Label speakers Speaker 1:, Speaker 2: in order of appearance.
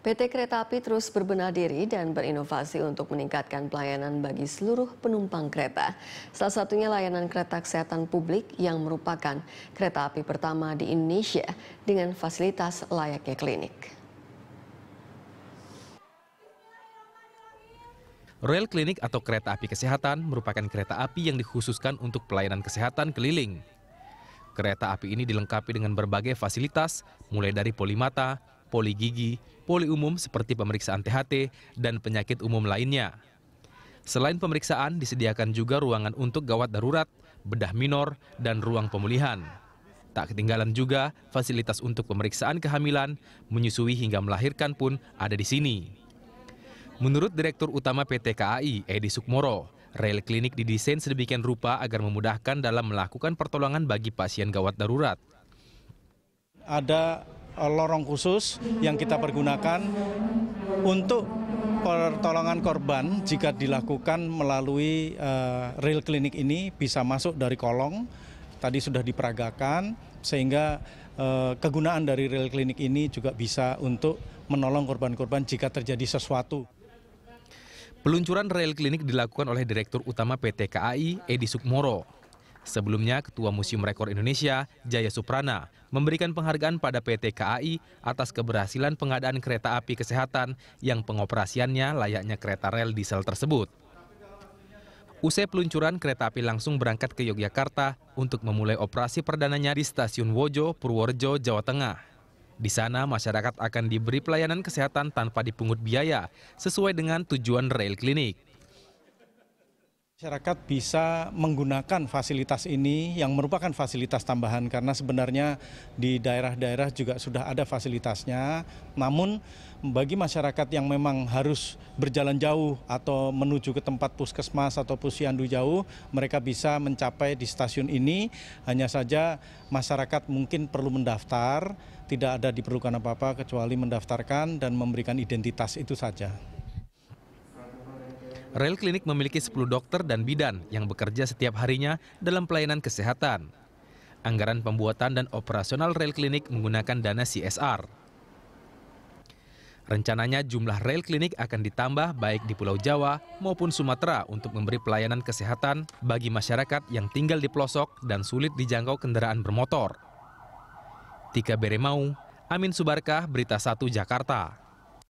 Speaker 1: PT Kereta Api terus berbenah diri dan berinovasi untuk meningkatkan pelayanan bagi seluruh penumpang kereta. Salah satunya layanan kereta kesehatan publik yang merupakan kereta api pertama di Indonesia dengan fasilitas layaknya klinik. Royal Clinic atau kereta api kesehatan merupakan kereta api yang dikhususkan untuk pelayanan kesehatan keliling. Kereta api ini dilengkapi dengan berbagai fasilitas, mulai dari polimata, poli gigi, poli umum seperti pemeriksaan THT, dan penyakit umum lainnya. Selain pemeriksaan, disediakan juga ruangan untuk gawat darurat, bedah minor, dan ruang pemulihan. Tak ketinggalan juga fasilitas untuk pemeriksaan kehamilan, menyusui hingga melahirkan pun ada di sini. Menurut Direktur Utama PT KAI, Edi Sukmoro, rel klinik didesain sedemikian rupa agar memudahkan dalam melakukan pertolongan bagi pasien gawat
Speaker 2: darurat. Ada Eh, lorong khusus yang kita pergunakan untuk pertolongan korban jika dilakukan melalui uh, eh, rel klinik ini bisa masuk dari kolong tadi sudah diperagakan sehingga uh, kegunaan dari rel klinik ini juga bisa untuk menolong korban-korban jika terjadi sesuatu.
Speaker 1: Peluncuran rel klinik dilakukan oleh Direktur Utama PT KAI Edi Sukmoro Sebelumnya, Ketua Museum Rekor Indonesia, Jaya Suprana, memberikan penghargaan pada PT KAI atas keberhasilan pengadaan kereta api kesehatan yang pengoperasiannya layaknya kereta rel diesel tersebut. Usai peluncuran, kereta api langsung berangkat ke Yogyakarta untuk memulai operasi perdananya di Stasiun Wojo, Purworejo, Jawa Tengah. Di sana, masyarakat akan diberi pelayanan kesehatan tanpa dipungut biaya, sesuai dengan tujuan Rail klinik.
Speaker 2: Masyarakat bisa menggunakan fasilitas ini yang merupakan fasilitas tambahan karena sebenarnya di daerah-daerah juga sudah ada fasilitasnya. Namun bagi masyarakat yang memang harus berjalan jauh atau menuju ke tempat puskesmas atau pusyandu jauh, mereka bisa mencapai di stasiun ini. Hanya saja masyarakat mungkin perlu mendaftar, tidak ada diperlukan apa-apa kecuali mendaftarkan dan memberikan identitas itu saja.
Speaker 1: Rel Klinik memiliki 10 dokter dan bidan yang bekerja setiap harinya dalam pelayanan kesehatan. Anggaran pembuatan dan operasional rel klinik menggunakan dana CSR. Rencananya jumlah rel klinik akan ditambah baik di Pulau Jawa maupun Sumatera untuk memberi pelayanan kesehatan bagi masyarakat yang tinggal di pelosok dan sulit dijangkau kendaraan bermotor. Tika Beremau, Amin Subarkah, Berita 1 Jakarta.